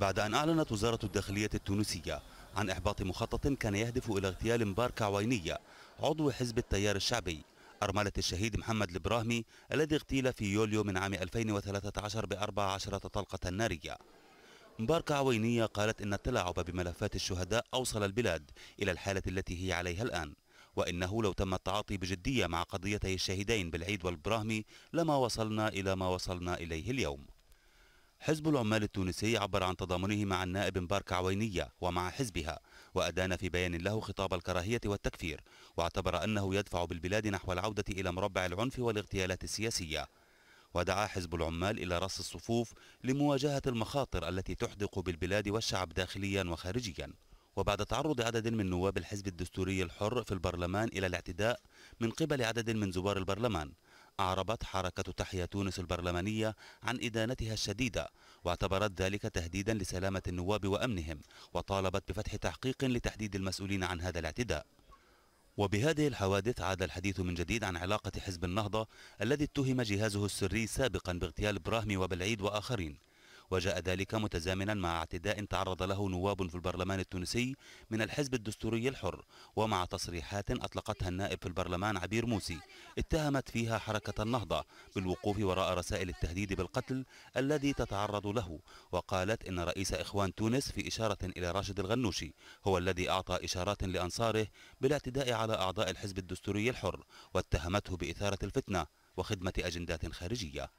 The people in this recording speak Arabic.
بعد أن أعلنت وزارة الداخلية التونسية عن إحباط مخطط كان يهدف إلى اغتيال مبارك عوينية عضو حزب التيار الشعبي أرملة الشهيد محمد البراهمي الذي اغتيل في يوليو من عام 2013 بأربع عشرة طلقة نارية مبارك عوينية قالت إن التلاعب بملفات الشهداء أوصل البلاد إلى الحالة التي هي عليها الآن وإنه لو تم التعاطي بجدية مع قضيتي الشهيدين بالعيد والبراهمي لما وصلنا إلى ما وصلنا إليه اليوم حزب العمال التونسي عبر عن تضامنه مع النائب مبارك عوينية ومع حزبها وأدان في بيان له خطاب الكراهية والتكفير واعتبر أنه يدفع بالبلاد نحو العودة إلى مربع العنف والاغتيالات السياسية ودعا حزب العمال إلى رص الصفوف لمواجهة المخاطر التي تحدق بالبلاد والشعب داخليا وخارجيا وبعد تعرض عدد من نواب الحزب الدستوري الحر في البرلمان إلى الاعتداء من قبل عدد من زوار البرلمان أعربت حركة تحيا تونس البرلمانية عن إدانتها الشديدة واعتبرت ذلك تهديدا لسلامة النواب وأمنهم وطالبت بفتح تحقيق لتحديد المسؤولين عن هذا الاعتداء وبهذه الحوادث عاد الحديث من جديد عن علاقة حزب النهضة الذي اتهم جهازه السري سابقا باغتيال براهمي وبالعيد وآخرين وجاء ذلك متزامنا مع اعتداء تعرض له نواب في البرلمان التونسي من الحزب الدستوري الحر ومع تصريحات أطلقتها النائب في البرلمان عبير موسي اتهمت فيها حركة النهضة بالوقوف وراء رسائل التهديد بالقتل الذي تتعرض له وقالت إن رئيس إخوان تونس في إشارة إلى راشد الغنوشي هو الذي أعطى إشارات لأنصاره بالاعتداء على أعضاء الحزب الدستوري الحر واتهمته بإثارة الفتنة وخدمة أجندات خارجية